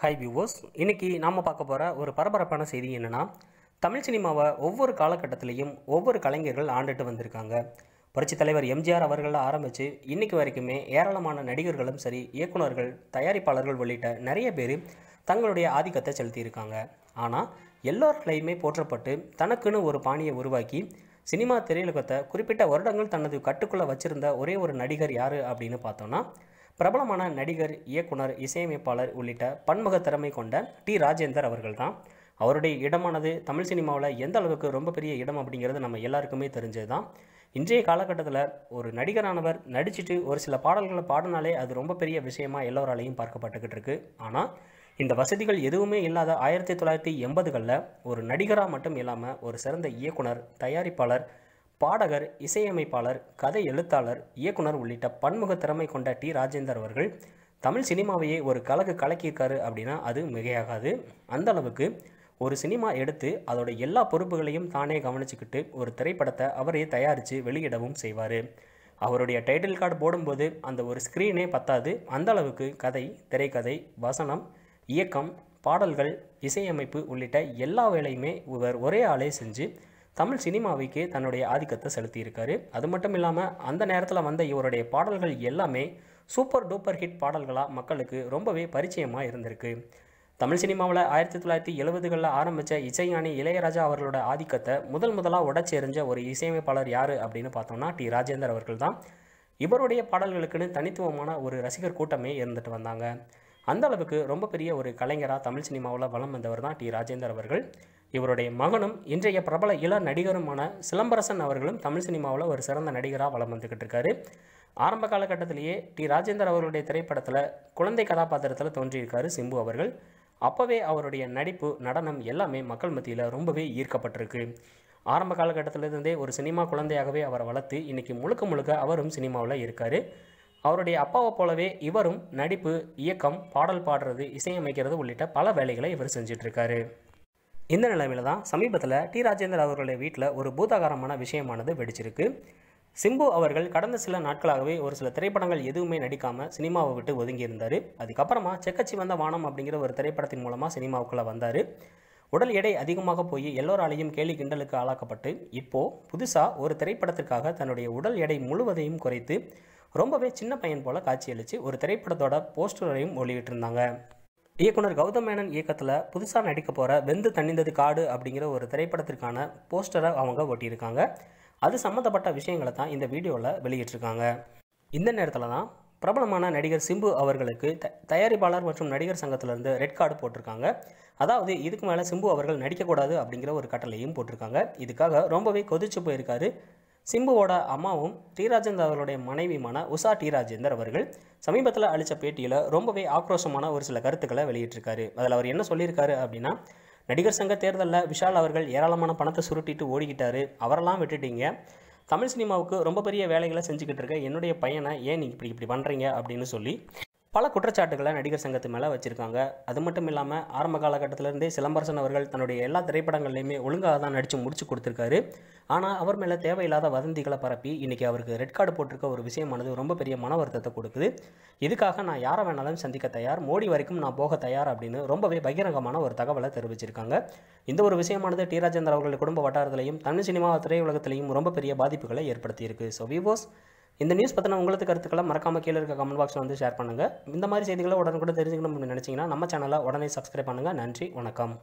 high viewers இன்றைக்கி நாம் பார்க்க போகிற ஒரு பரபரப்பான செய்தி என்னென்னா தமிழ் சினிமாவை ஒவ்வொரு காலகட்டத்திலையும் ஒவ்வொரு கலைஞர்கள் ஆண்டுட்டு வந்திருக்காங்க புரட்சித் தலைவர் எம்ஜிஆர் அவர்களில் ஆரம்பித்து இன்றைக்கு வரைக்குமே ஏராளமான நடிகர்களும் சரி இயக்குநர்கள் தயாரிப்பாளர்கள் உள்ளிட்ட நிறைய பேர் தங்களுடைய ஆதிக்கத்தை செலுத்தியிருக்காங்க ஆனால் எல்லோர்களையுமே போற்றப்பட்டு தனக்குன்னு ஒரு பாணியை உருவாக்கி சினிமா திரையுலகத்தை குறிப்பிட்ட வருடங்கள் தனது கட்டுக்குள்ளே வச்சுருந்த ஒரே ஒரு நடிகர் யார் அப்படின்னு பார்த்தோன்னா பிரபலமான நடிகர் இயக்குனர் இசையமைப்பாளர் உள்ளிட்ட பன்முக திறமை கொண்ட டி ராஜேந்தர் அவர்கள் தான் அவருடைய இடமானது தமிழ் சினிமாவில் எந்த அளவுக்கு ரொம்ப பெரிய இடம் அப்படிங்கிறது நம்ம எல்லாருக்குமே தெரிஞ்சது தான் இன்றைய காலகட்டத்தில் ஒரு நடிகரானவர் நடிச்சுட்டு ஒரு சில பாடல்களை பாடினாலே அது ரொம்ப பெரிய விஷயமா எல்லோராலையும் பார்க்கப்பட்டுக்கிட்டு இருக்கு ஆனால் இந்த வசதிகள் எதுவுமே இல்லாத ஆயிரத்தி தொள்ளாயிரத்தி எண்பதுகளில் ஒரு நடிகராக மட்டும் இல்லாமல் ஒரு சிறந்த இயக்குனர் தயாரிப்பாளர் பாடகர் இசையமைப்பாளர் கதை எழுத்தாளர் இயக்குனர் உள்ளிட்ட பன்முக திறமை கொண்ட டி ராஜேந்தர் அவர்கள் தமிழ் சினிமாவையே ஒரு கலகு கலக்கியிருக்காரு அப்படின்னா அது மிகையாகாது அந்த அளவுக்கு ஒரு சினிமா எடுத்து அதோட எல்லா பொறுப்புகளையும் தானே கவனிச்சுக்கிட்டு ஒரு திரைப்படத்தை அவரே தயாரித்து வெளியிடவும் செய்வார் அவருடைய டைட்டில் கார்டு போடும்போது அந்த ஒரு ஸ்க்ரீனே பத்தாது அந்த அளவுக்கு கதை திரைக்கதை வசனம் இயக்கம் பாடல்கள் இசையமைப்பு உள்ளிட்ட எல்லா வேலையுமே இவர் ஒரே ஆளே செஞ்சு தமிழ் சினிமாவுக்கே தன்னுடைய ஆதிக்கத்தை செலுத்தியிருக்காரு அது மட்டும் இல்லாமல் அந்த நேரத்தில் வந்த இவருடைய பாடல்கள் எல்லாமே சூப்பர் டூப்பர் ஹிட் பாடல்களாக மக்களுக்கு ரொம்பவே பரிச்சயமாக இருந்திருக்கு தமிழ் சினிமாவில் ஆயிரத்தி தொள்ளாயிரத்தி எழுபதுகளில் ஆரம்பித்த இசைஞானி இளையராஜா அவர்களோட ஆதிக்கத்தை முதல் முதலாக உடச்செறிஞ்ச ஒரு இசையமைப்பாளர் யார் அப்படின்னு பார்த்தோம்னா டி ராஜேந்தர் அவர்கள் தான் இவருடைய பாடல்களுக்குன்னு தனித்துவமான ஒரு ரசிகர் கூட்டமே இருந்துட்டு வந்தாங்க அந்த அளவுக்கு ரொம்ப பெரிய ஒரு கலைஞராக தமிழ் சினிமாவில் வளம் வந்தவர் தான் டி ராஜேந்தர் அவர்கள் இவருடைய மகனும் இன்றைய பிரபல இள நடிகருமான சிலம்பரசன் அவர்களும் தமிழ் சினிமாவில் ஒரு சிறந்த நடிகராக வளம் வந்துக்கிட்டு இருக்காரு ஆரம்ப காலகட்டத்திலேயே டி ராஜேந்தர் அவர்களுடைய திரைப்படத்தில் குழந்தை கதாபாத்திரத்தில் தோன்றியிருக்காரு சிம்பு அவர்கள் அப்போவே அவருடைய நடிப்பு நடனம் எல்லாமே மக்கள் மத்தியில் ரொம்பவே ஈர்க்கப்பட்டிருக்கு ஆரம்ப காலகட்டத்திலிருந்தே ஒரு சினிமா குழந்தையாகவே அவரை வளர்த்து இன்றைக்கி முழுக்க முழுக்க அவரும் சினிமாவில் இருக்கார் அவருடைய அப்பாவை போலவே இவரும் நடிப்பு இயக்கம் பாடல் பாடுறது இசையமைக்கிறது உள்ளிட்ட பல வேலைகளை இவர் செஞ்சிட்ருக்காரு இந்த நிலைமையில் தான் சமீபத்தில் டி ராஜேந்தர் அவர்களுடைய வீட்டில் ஒரு பூதாகாரமான விஷயமானது வெடிச்சிருக்கு சிம்பு அவர்கள் கடந்த சில நாட்களாகவே ஒரு சில திரைப்படங்கள் எதுவுமே நடிக்காமல் சினிமாவை விட்டு ஒதுங்கியிருந்தார் அதுக்கப்புறமா செக்கச்சி வந்த வானம் அப்படிங்கிற ஒரு திரைப்படத்தின் மூலமாக சினிமாவுக்குள்ளே வந்தார் உடல் எடை அதிகமாக போய் எல்லோராலையும் கேலி கிண்டலுக்கு ஆளாக்கப்பட்டு இப்போது புதுசாக ஒரு திரைப்படத்திற்காக தன்னுடைய உடல் எடை முழுவதையும் குறைத்து ரொம்பவே சின்ன பையன் போல் காட்சியளித்து ஒரு திரைப்படத்தோட போஸ்டரையும் ஒளியிட்டிருந்தாங்க இயக்குனர் கௌதம் மேனன் இயக்கத்தில் புதுசாக நடிக்க போகிற வெந்து தண்ணிந்தது காடு அப்படிங்கிற ஒரு திரைப்படத்திற்கான போஸ்டரை அவங்க ஒட்டியிருக்காங்க அது சம்மந்தப்பட்ட விஷயங்களை தான் இந்த வீடியோவில் வெளியிட்டிருக்காங்க இந்த நேரத்தில் தான் பிரபலமான நடிகர் சிம்பு அவர்களுக்கு த தயாரிப்பாளர் மற்றும் நடிகர் சங்கத்திலிருந்து ரெட் கார்டு போட்டிருக்காங்க அதாவது இதுக்கு மேலே சிம்பு அவர்கள் நடிக்கக்கூடாது அப்படிங்கிற ஒரு கட்டளையும் போட்டிருக்காங்க இதுக்காக ரொம்பவே கொதிச்சு போயிருக்காரு சிம்புவோட அம்மாவும் டிராஜேந்தர் அவர்களுடைய மனைவியுமான உஷா டிராஜேந்தர் அவர்கள் சமீபத்தில் அளித்த பேட்டியில் ரொம்பவே ஆக்ரோஷமான ஒரு சில கருத்துக்களை வெளியிட்டிருக்காரு அதில் அவர் என்ன சொல்லியிருக்காரு அப்படின்னா நடிகர் சங்க தேர்தலில் விஷால் அவர்கள் ஏராளமான பணத்தை சுருட்டிட்டு ஓடிக்கிட்டாரு அவரெல்லாம் விட்டுட்டீங்க தமிழ் சினிமாவுக்கு ரொம்ப பெரிய வேலைகளை செஞ்சுக்கிட்டு இருக்க என்னுடைய பையனை ஏன் நீங்கள் இப்படி இப்படி பண்ணுறீங்க அப்படின்னு சொல்லி பல குற்றச்சாட்டுகளை நடிகர் சங்கத்து மேலே வச்சுருக்காங்க அது மட்டும் இல்லாமல் ஆரம்ப காலகட்டத்திலேருந்தே சிலம்பரசன் அவர்கள் தன்னுடைய எல்லா திரைப்படங்கள்லையுமே ஒழுங்காக தான் நடித்து முடிச்சு கொடுத்துருக்காரு ஆனால் அவர் மேலே தேவையில்லாத வதந்திகளை பரப்பி இன்றைக்கி அவருக்கு ரெட் கார்டு போட்டிருக்க ஒரு விஷயமானது ரொம்ப பெரிய மன வருத்தத்தை கொடுக்குது இதுக்காக நான் யாரை வேணாலும் சந்திக்க தயார் மோடி வரைக்கும் நான் போக தயார் அப்படின்னு ரொம்பவே பகிரங்கமான ஒரு தகவலை தெரிவிச்சிருக்காங்க இந்த ஒரு விஷயமானது டி ராஜேந்திர அவர்கள் குடும்ப வட்டாரத்திலையும் தமிழ் சினிமா திரையுலகத்திலையும் ரொம்ப பெரிய பாதிப்புகளை ஏற்படுத்தியிருக்கு ஸோ விவோஸ் இந்த நியூஸ் பற்றின உங்களுக்கு கருத்துக்களை மறக்காமல் கீழே இருக்க கமெண்ட் பாக்ஸில் வந்து ஷேர் பண்ணுங்கள் இந்த மாதிரி செய்திகளை கூட தெரிஞ்சுக்கணும் அப்படின்னு நினச்சிங்கன்னா நம்ம சேனலை உடனே சப்ஸ்கிரைப் பண்ணுங்கள் நன்றி வணக்கம்